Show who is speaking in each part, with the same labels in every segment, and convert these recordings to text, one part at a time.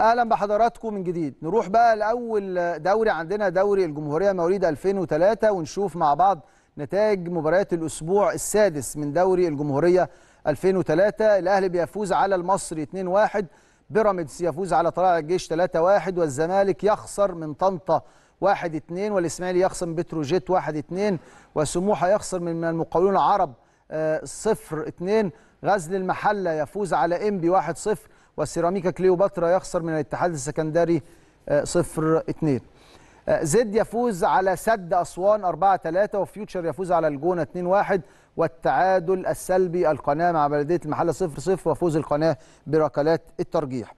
Speaker 1: اهلا بحضراتكم من جديد نروح بقى لاول دوري عندنا دوري الجمهوريه مواليد 2003 ونشوف مع بعض نتائج مباريات الاسبوع السادس من دوري الجمهوريه 2003 الاهلي بيفوز على المصري 2-1 بيراميدز يفوز على طلائع الجيش 3-1 والزمالك يخسر من طنطا 1-2 والاسماعيلي يخسر من بتروجيت 1-2 وسموحه يخسر من المقاولون العرب 0-2 آه، غزل المحله يفوز على انبي 1-0 والسيراميكا كليوباترا يخسر من الاتحاد السكندري 0 آه، 2 آه، زد يفوز على سد اسوان 4 3 وفيوتشر يفوز على الجونه 2 1 والتعادل السلبي القناه مع بلديه المحله 0 0 وفوز القناه بركلات الترجيح.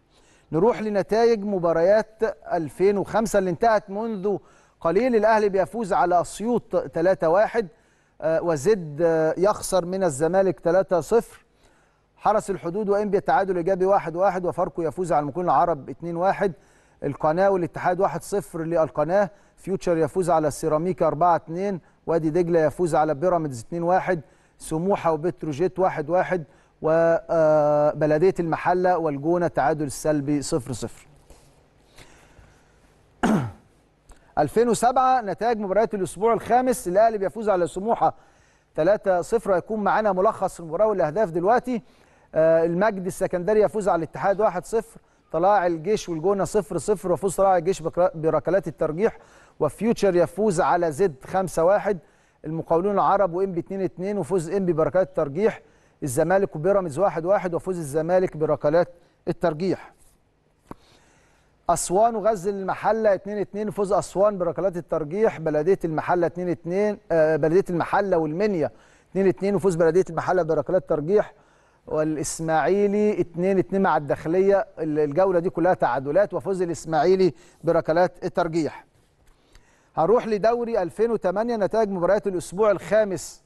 Speaker 1: نروح لنتائج مباريات 2005 اللي انتهت منذ قليل الاهلي بيفوز على اسيوط 3 1 آه، وزد يخسر من الزمالك 3 0 حرس الحدود وانبيا تعادل ايجابي 1-1 واحد واحد وفاركو يفوز على المكون العرب 2-1 القناه والاتحاد 1-0 للقناه فيوتشر يفوز على السيراميكا 4-2 وادي دجله يفوز على بيراميدز 2-1 سموحه وبتروجيت 1-1 واحد واحد وبلديه آه، المحله والجونه تعادل سلبي 0-0 2007 نتائج مباريات الاسبوع الخامس الاهلي بيفوز على سموحه 3-0 هيكون معانا ملخص المباراه والاهداف دلوقتي آه، المجد السكندري يفوز على الاتحاد 1-0 طلائع الجيش والجونه 0-0 وفوز طلائع الجيش بركلات الترجيح وفيوتشر يفوز على زد 5-1 المقاولون العرب وانبي 2-2 وفوز انبي بركلات الترجيح الزمالك وبيراميدز 1-1 وفوز الزمالك بركلات الترجيح أسوان وغزل المحلة 2-2 فوز أسوان بركلات الترجيح بلدية المحلة 2-2 آه، بلدية المحلة والمنيا 2-2 وفوز بلدية المحلة بركلات الترجيح والاسماعيلي 2 2 مع الداخليه الجوله دي كلها تعادلات وفوز الاسماعيلي بركلات الترجيح هنروح لدوري 2008 نتائج مباريات الاسبوع الخامس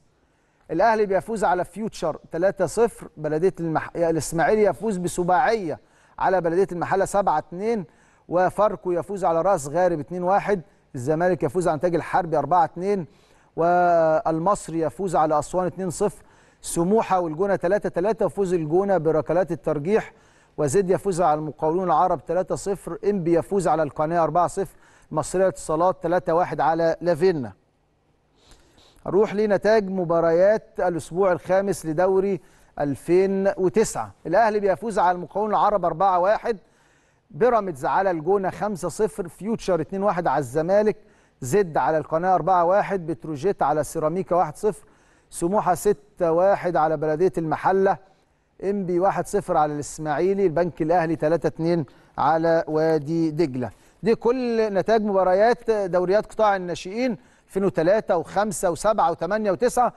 Speaker 1: الاهلي بيفوز على فيوتشر 3-0 بلديه المح... الاسماعيلي يفوز بسباعيه على بلديه المحله 7-2 وفاركو يفوز على راس غارب 2-1 الزمالك يفوز على نتاج الحربي 4-2 والمصري يفوز على اسوان 2-0 سموحه والجونه 3 3 وفوز الجونه بركلات الترجيح وزيد يفوز على المقاولون العرب 3 0 انبي يفوز على القناه 4 0 مصريه اتصالات 3 1 على لافينا نروح لنتائج مباريات الاسبوع الخامس لدوري 2009 الاهلي بيفوز على المقاولون العرب 4 1 بيراميدز على الجونه 5 0 فيوتشر 2 1 على الزمالك زد على القناه 4 1 بتروجيت على سيراميكا 1 0 سموحه 6-1 على بلديه المحله انبي 1-0 على الاسماعيلي البنك الاهلي 3-2 على وادي دجله دي كل نتائج مباريات دوريات قطاع الناشئين 2003 و5 و7 و8 و9